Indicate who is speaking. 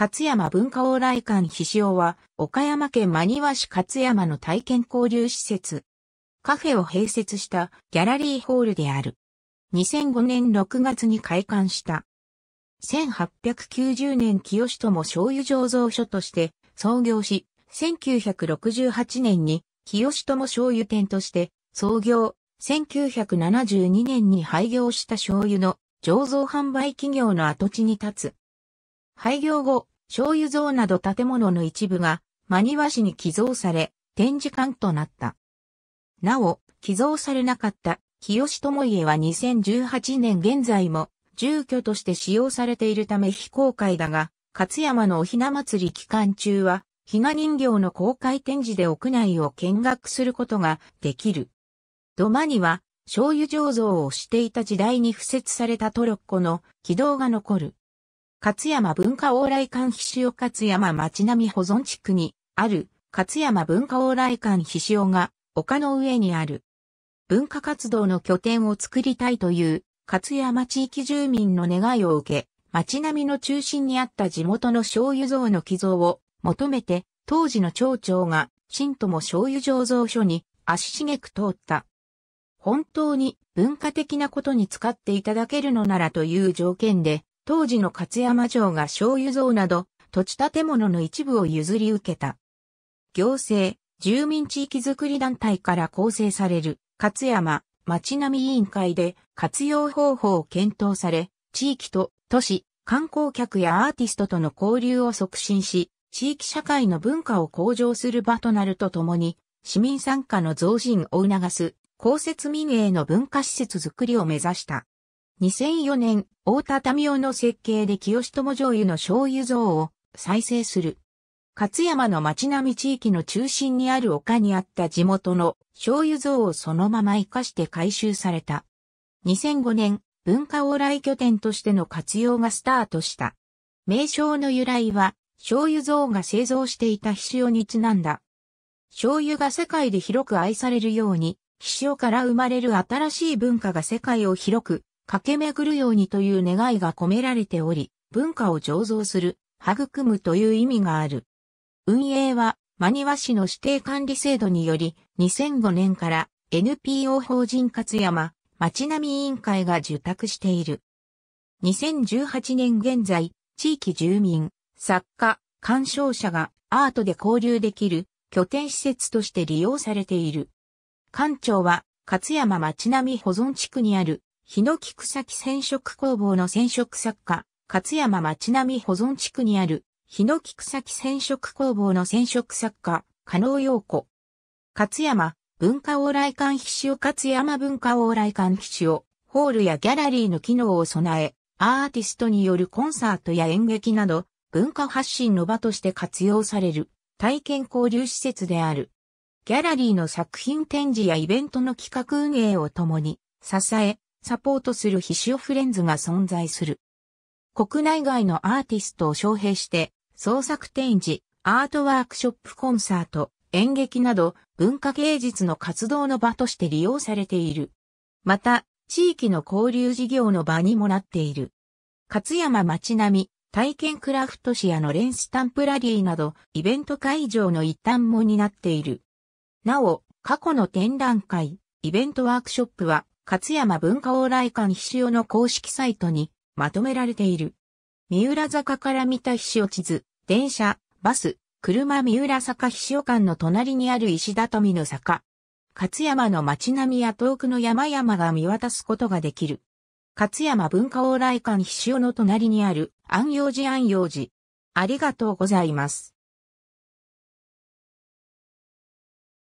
Speaker 1: 勝山文化往来館ひしおは、岡山県真庭市勝山の体験交流施設。カフェを併設したギャラリーホールである。2005年6月に開館した。1890年清友醤油醸造所として創業し、1968年に清友醤油店として創業、1972年に廃業した醤油の醸造販売企業の跡地に立つ。廃業後、醤油像など建物の一部が真庭市に寄贈され、展示館となった。なお、寄贈されなかった清智家は2018年現在も住居として使用されているため非公開だが、勝山のおひな祭り期間中は、ひな人形の公開展示で屋内を見学することができる。土間には、醤油醸造をしていた時代に付設されたトロッコの軌道が残る。勝山文化往来館必塩勝山町並保存地区にある勝山文化往来館必塩が丘の上にある。文化活動の拠点を作りたいという勝山地域住民の願いを受け、町並みの中心にあった地元の醤油像の寄贈を求めて、当時の町長が新友醤油醸造所に足しげく通った。本当に文化的なことに使っていただけるのならという条件で、当時の勝山城が醤油像など、土地建物の一部を譲り受けた。行政、住民地域づくり団体から構成される、勝山、町並委員会で活用方法を検討され、地域と都市、観光客やアーティストとの交流を促進し、地域社会の文化を向上する場となるとともに、市民参加の増進を促す、公設民営の文化施設づくりを目指した。2004年、大田民夫の設計で清友醤油の醤油像を再生する。勝山の町並み地域の中心にある丘にあった地元の醤油像をそのまま活かして回収された。2005年、文化往来拠点としての活用がスタートした。名称の由来は、醤油像が製造していた皮塩にちなんだ。醤油が世界で広く愛されるように、皮塩から生まれる新しい文化が世界を広く駆け巡るようにという願いが込められており、文化を醸造する、育むという意味がある。運営は、真庭市の指定管理制度により、2005年から NPO 法人勝山、町並委員会が受託している。2018年現在、地域住民、作家、鑑賞者がアートで交流できる拠点施設として利用されている。館長は、勝山町並保存地区にあるヒノキ草木染色工房の染色作家、勝山町並保存地区にある、ヒノキ草木染色工房の染色作家、加納陽子。勝山、文化往来館必死を勝山文化往来館必死を、ホールやギャラリーの機能を備え、アーティストによるコンサートや演劇など、文化発信の場として活用される、体験交流施設である。ギャラリーの作品展示やイベントの企画運営を共に、支え、サポートする必修フレンズが存在する。国内外のアーティストを招聘して、創作展示、アートワークショップコンサート、演劇など文化芸術の活動の場として利用されている。また、地域の交流事業の場にもなっている。勝山町並み、体験クラフトシアのレンスタンプラリーなど、イベント会場の一端も担っている。なお、過去の展覧会、イベントワークショップは、勝山文化往来館必勝の公式サイトにまとめられている。三浦坂から見たひし地図、電車、バス、車三浦坂ひし館の隣にある石畳の坂。勝山の街並みや遠くの山々が見渡すことができる。勝山文化往来館必勝の隣にある安養寺安養寺。ありがとうございます。